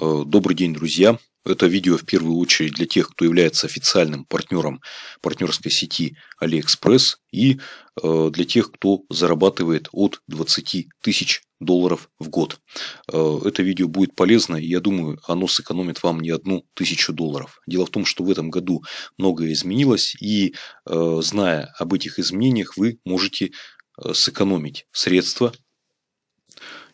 Э, добрый день, друзья! Это видео в первую очередь для тех, кто является официальным партнером партнерской сети AliExpress и э, для тех, кто зарабатывает от 20 тысяч долларов в год. Э, это видео будет полезно, и я думаю, оно сэкономит вам не одну тысячу долларов. Дело в том, что в этом году многое изменилось, и зная об этих изменениях, вы можете сэкономить средства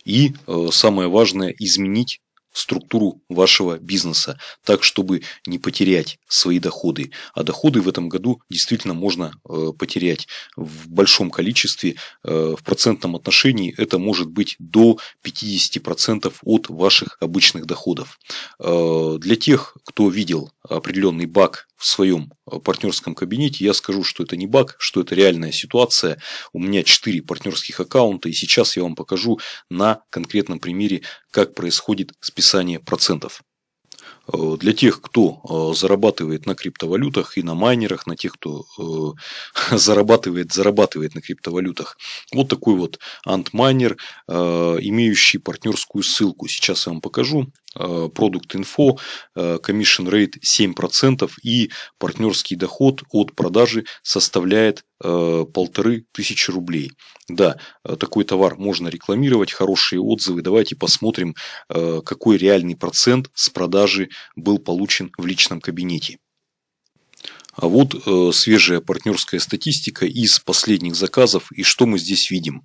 и самое важное изменить структуру вашего бизнеса, так чтобы не потерять свои доходы. А доходы в этом году действительно можно э, потерять в большом количестве. Э, в процентном отношении это может быть до 50% от ваших обычных доходов. Э, для тех, кто видел определенный баг в своем э, партнерском кабинете, я скажу, что это не баг, что это реальная ситуация. У меня 4 партнерских аккаунта, и сейчас я вам покажу на конкретном примере, как происходит списание процентов. Э, для тех, кто э, зарабатывает на криптовалютах и на майнерах, на тех, кто зарабатывает, зарабатывает на криптовалютах. Вот такой вот антмайнер, имеющий партнерскую ссылку. Сейчас я вам покажу. Э, продукт инфо, э, commission rate 7% и партнерский доход от продажи составляет э, полторы тысячи рублей. Да, такой товар можно рекламировать, хорошие отзывы. Давайте посмотрим, какой реальный процент с продажи был получен в личном кабинете. А вот свежая партнерская статистика из последних заказов и что мы здесь видим.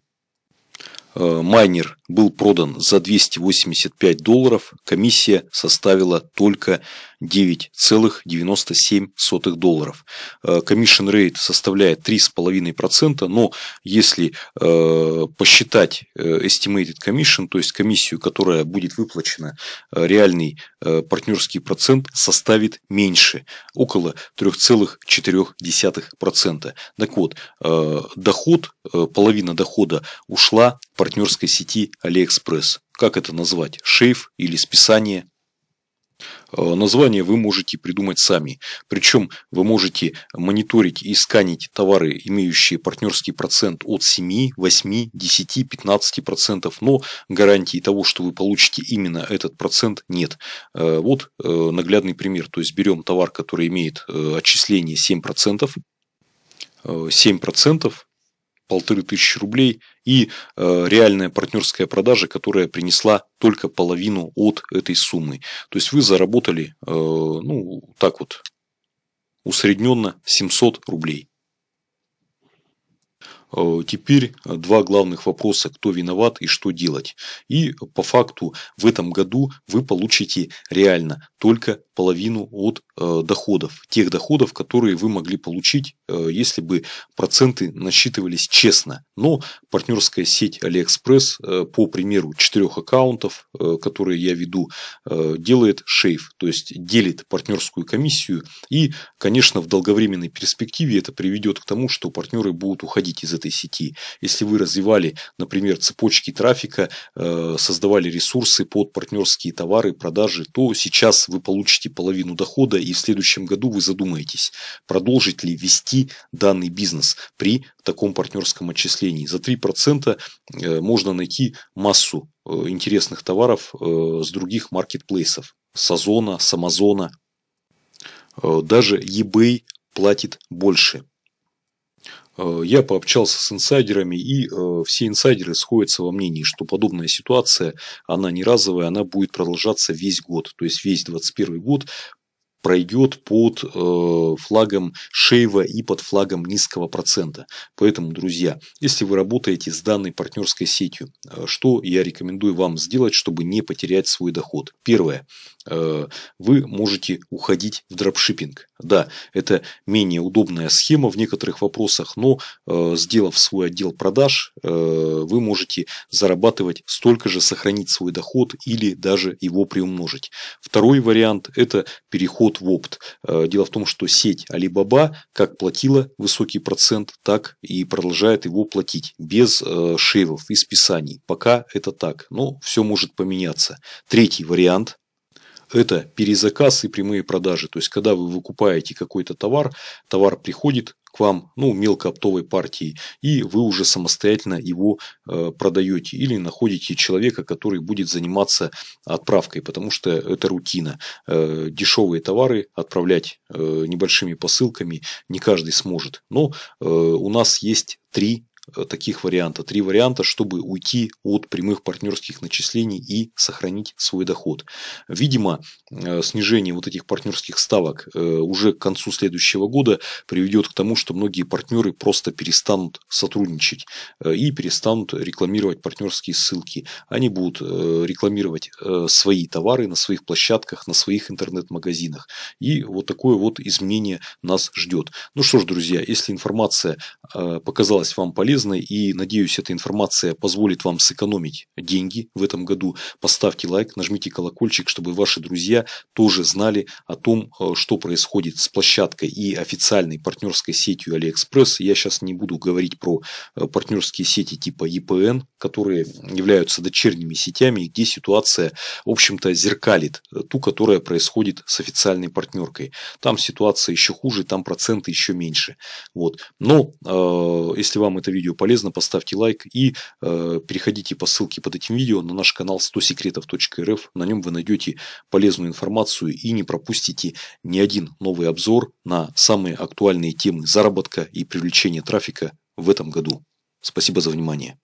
Майнер был продан за 285 долларов, комиссия составила только 9,97 долларов. Э, commission rate составляет 3,5%, но если э, посчитать э, estimated commission, то есть комиссию, которая будет выплачена, реальный партнерский процент составит меньше, около 3,4%. Так вот, доход, половина дохода ушла партнерской сети Алиэкспресс. Как это назвать? Шейф или списание? Э, название вы можете придумать сами. Причем вы можете мониторить и сканить товары, имеющие партнерский процент от 7, 8, 10, 15 процентов, но гарантии того, что вы получите именно этот процент, нет. Э, вот э, наглядный пример. То есть берем товар, который имеет отчисление 7 процентов, 7 процентов полторы тысячи рублей и э, реальная партнерская продажа, которая принесла только половину от этой суммы. То есть вы заработали, э, ну, так вот, усредненно 700 рублей. Э, теперь два главных вопроса, кто виноват и что делать. И по факту в этом году вы получите реально только половину от э, доходов, тех доходов, которые вы могли получить, э, если бы проценты насчитывались честно. Но партнерская сеть AliExpress, э, по примеру четырех аккаунтов, которые я веду, делает шейф, то есть делит партнерскую комиссию. И, конечно, в долговременной перспективе это приведет к тому, что партнеры будут уходить из этой сети. Если вы развивали, например, цепочки трафика, создавали ресурсы под партнерские товары, продажи, то сейчас вы получите потеряете половину дохода и в следующем году вы задумаетесь, продолжить ли вести данный бизнес при таком партнерском отчислении. За 3% э, можно найти массу э, интересных товаров э, с других маркетплейсов. Сазона, Самазона, Даже eBay платит больше. Э, я пообщался с инсайдерами, и э, все инсайдеры сходятся во мнении, что подобная ситуация, она не разовая, она будет продолжаться весь год. То есть весь 2021 год пройдет под э, флагом шейва и под флагом низкого процента. Поэтому, друзья, если вы работаете с данной партнерской сетью, что я рекомендую вам сделать, чтобы не потерять свой доход? Первое. Э, вы можете уходить в дропшиппинг. Да, это менее удобная схема в некоторых вопросах, но э, сделав свой отдел продаж, э, вы можете зарабатывать столько же, сохранить свой доход или даже его приумножить. Второй вариант – это переход в опт. Дело в том, что сеть Alibaba как платила высокий процент, так и продолжает его платить без шейвов и списаний. Пока это так, но все может поменяться. Третий вариант это перезаказ и прямые продажи. То есть, когда вы выкупаете какой-то товар, товар приходит к вам, ну, мелкооптовой партии, и вы уже самостоятельно его э, продаете или находите человека, который будет заниматься отправкой, потому что это рутина. Э, дешевые товары отправлять э, небольшими посылками не каждый сможет. Но э, у нас есть три Э, таких варианта, три варианта, чтобы уйти от прямых партнерских начислений и сохранить свой доход. Видимо, э, снижение вот этих партнерских ставок э, уже к концу следующего года приведет к тому, что многие партнеры просто перестанут сотрудничать и перестанут рекламировать партнерские ссылки. Они будут рекламировать свои товары на своих площадках, на своих интернет-магазинах. И вот такое вот изменение нас ждет. Ну что ж, друзья, если информация показалась вам полезной, полезной и, надеюсь, эта информация позволит вам сэкономить деньги в этом году. Поставьте лайк, нажмите колокольчик, чтобы ваши друзья тоже знали о том, э, что происходит с площадкой и официальной партнерской сетью AliExpress Я сейчас не буду говорить про э, партнерские сети типа EPN, которые являются дочерними сетями, где ситуация, в общем-то, зеркалит э, ту, которая происходит с официальной партнеркой. Там ситуация еще хуже, там проценты еще меньше. Вот. Но э, если вам это видео видео полезно, поставьте лайк и э, переходите по ссылке под этим видео на наш канал 100 секретов.рф. На нем вы найдете полезную информацию и не пропустите ни один новый обзор на самые актуальные темы заработка и привлечения трафика в этом году. Спасибо за внимание.